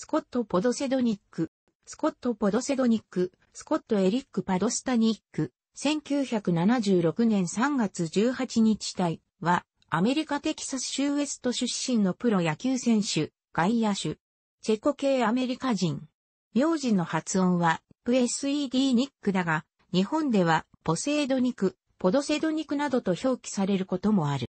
スコット・ポドセドニック、スコット・ポドセドニック、スコット・エリック・パドスタニック、1976年3月18日体は、アメリカ・テキサス州ウエスト出身のプロ野球選手、外野手、チェコ系アメリカ人。名字の発音は、プエスイディニックだが、日本では、ポセイドニク、ポドセドニクなどと表記されることもある。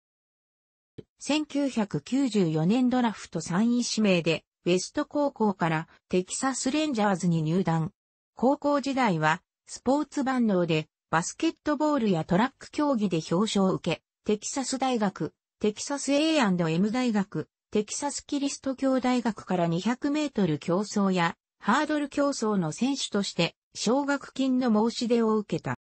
1994年ドラフト3位指名で、ウェスト高校からテキサスレンジャーズに入団。高校時代はスポーツ万能でバスケットボールやトラック競技で表彰を受け、テキサス大学、テキサス A&M 大学、テキサスキリスト教大学から200メートル競争やハードル競争の選手として奨学金の申し出を受けた。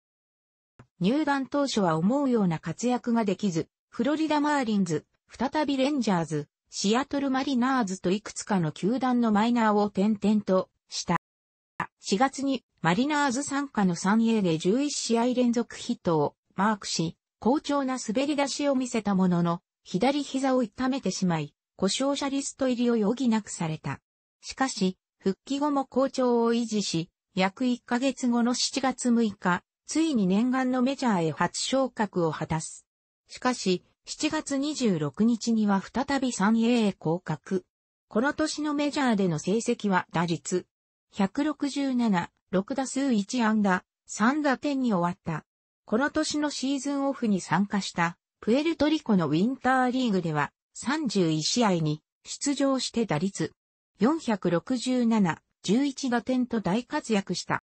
入団当初は思うような活躍ができず、フロリダマーリンズ、再びレンジャーズ、シアトルマリナーズといくつかの球団のマイナーを転々とした。4月にマリナーズ参加の 3A で11試合連続ヒットをマークし、好調な滑り出しを見せたものの、左膝を痛めてしまい、故障者リスト入りを余儀なくされた。しかし、復帰後も好調を維持し、約1ヶ月後の7月6日、ついに念願のメジャーへ初昇格を果たす。しかし、7月26日には再び 3A へ降格。この年のメジャーでの成績は打率。167、6打数1安打、3打点に終わった。この年のシーズンオフに参加した、プエルトリコのウィンターリーグでは、31試合に出場して打率。467、11打点と大活躍した。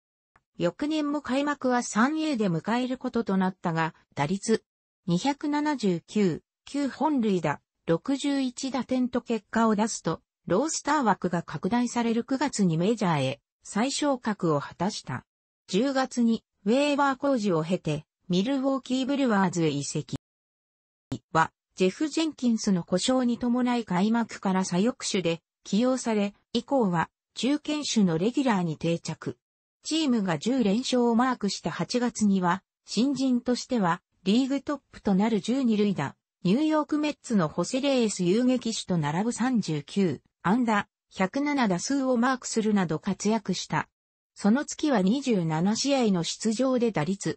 翌年も開幕は 3A で迎えることとなったが、打率279、9本塁打、61打点と結果を出すと、ロースター枠が拡大される9月にメジャーへ最昇格を果たした。10月にウェーバー工事を経てミルウォーキーブルワーズへ移籍。は、ジェフ・ジェンキンスの故障に伴い開幕から左翼手で起用され、以降は中堅手のレギュラーに定着。チームが10連勝をマークした8月には、新人としてはリーグトップとなる12塁打、ニューヨークメッツのホセレース遊撃手と並ぶ39、安打、107打数をマークするなど活躍した。その月は27試合の出場で打率、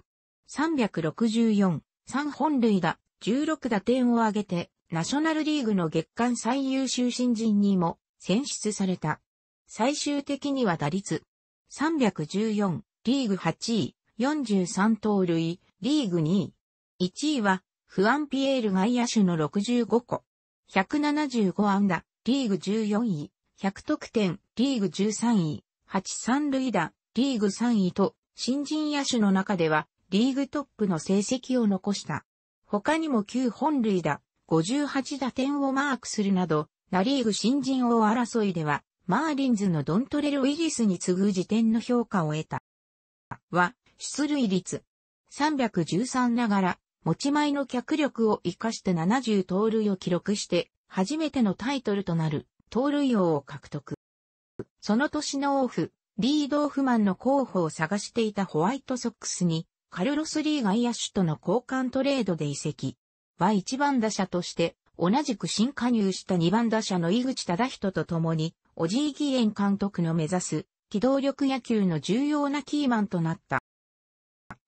364、3本塁打、16打点を挙げて、ナショナルリーグの月間最優秀新人にも選出された。最終的には打率314、リーグ8位、43盗塁、リーグ2位、1位は、フアンピエール外野手の65個。175安打、リーグ14位。100得点、リーグ13位。8三塁打、リーグ3位と、新人野手の中では、リーグトップの成績を残した。他にも9本塁打、58打点をマークするなど、ナリーグ新人王争いでは、マーリンズのドントレル・ウィリスに次ぐ時点の評価を得た。は、出塁率。313ながら、持ち前の脚力を活かして70盗塁を記録して、初めてのタイトルとなる、盗塁王を獲得。その年のオフ、リードオフマンの候補を探していたホワイトソックスに、カルロス・リー外野手との交換トレードで移籍。は一番打者として、同じく新加入した二番打者の井口忠人と共に、オジー・ギエン監督の目指す、機動力野球の重要なキーマンとなった。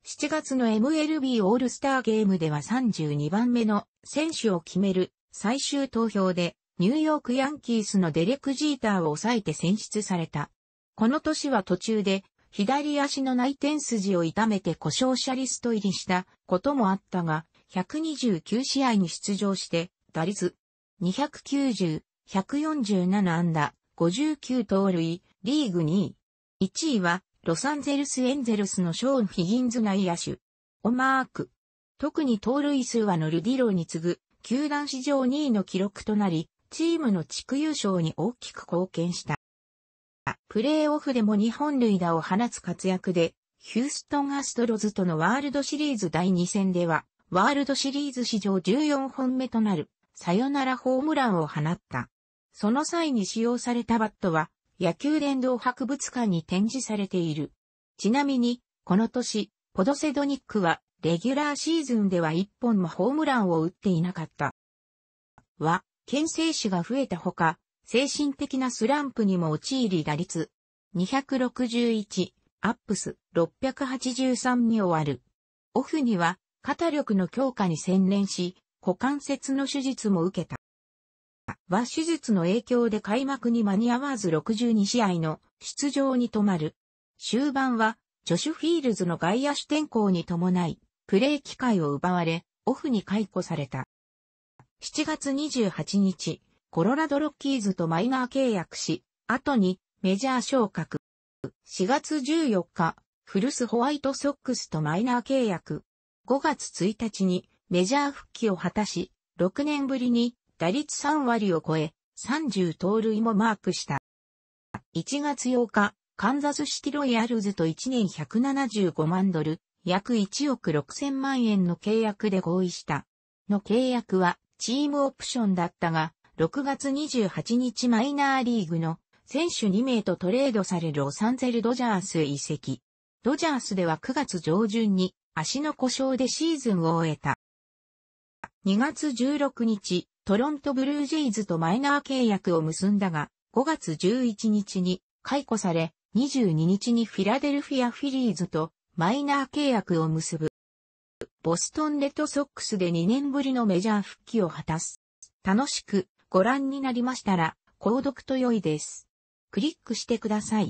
7月の MLB オールスターゲームでは32番目の選手を決める最終投票でニューヨークヤンキースのデレク・ジーターを抑えて選出された。この年は途中で左足の内転筋を痛めて故障者リスト入りしたこともあったが、129試合に出場して打率290、147安打、59盗塁、リーグ2位。1位はロサンゼルスエンゼルスのショーン・ヒギンズ内野手。オマーク。特に盗塁数はノルディローに次ぐ、球団史上2位の記録となり、チームの地区優勝に大きく貢献した。プレーオフでも2本塁打を放つ活躍で、ヒューストンアストロズとのワールドシリーズ第2戦では、ワールドシリーズ史上14本目となる、サヨナラホームランを放った。その際に使用されたバットは、野球連動博物館に展示されている。ちなみに、この年、ポドセドニックは、レギュラーシーズンでは一本もホームランを打っていなかった。は、牽制士が増えたほか、精神的なスランプにも陥り打率、261、アップス、683に終わる。オフには、肩力の強化に専念し、股関節の手術も受けた。は手術の影響で開幕に間に合わず62試合の出場に止まる。終盤は、ジョシュ・フィールズの外野手転向に伴い、プレー機会を奪われ、オフに解雇された。7月28日、コロラドロッキーズとマイナー契約し、後にメジャー昇格。4月14日、フルスホワイトソックスとマイナー契約。5月1日にメジャー復帰を果たし、6年ぶりに打率3割を超え、30盗塁もマークした。1月8日、カンザスシティロイヤルズと1年175万ドル、約1億6000万円の契約で合意した。の契約はチームオプションだったが、6月28日マイナーリーグの選手2名とトレードされるロサンゼルドジャース移籍。ドジャースでは9月上旬に足の故障でシーズンを終えた。2月16日、トロントブルージェイズとマイナー契約を結んだが、5月11日に解雇され、22日にフィラデルフィア・フィリーズとマイナー契約を結ぶ。ボストンレッドソックスで2年ぶりのメジャー復帰を果たす。楽しくご覧になりましたら、購読と良いです。クリックしてください。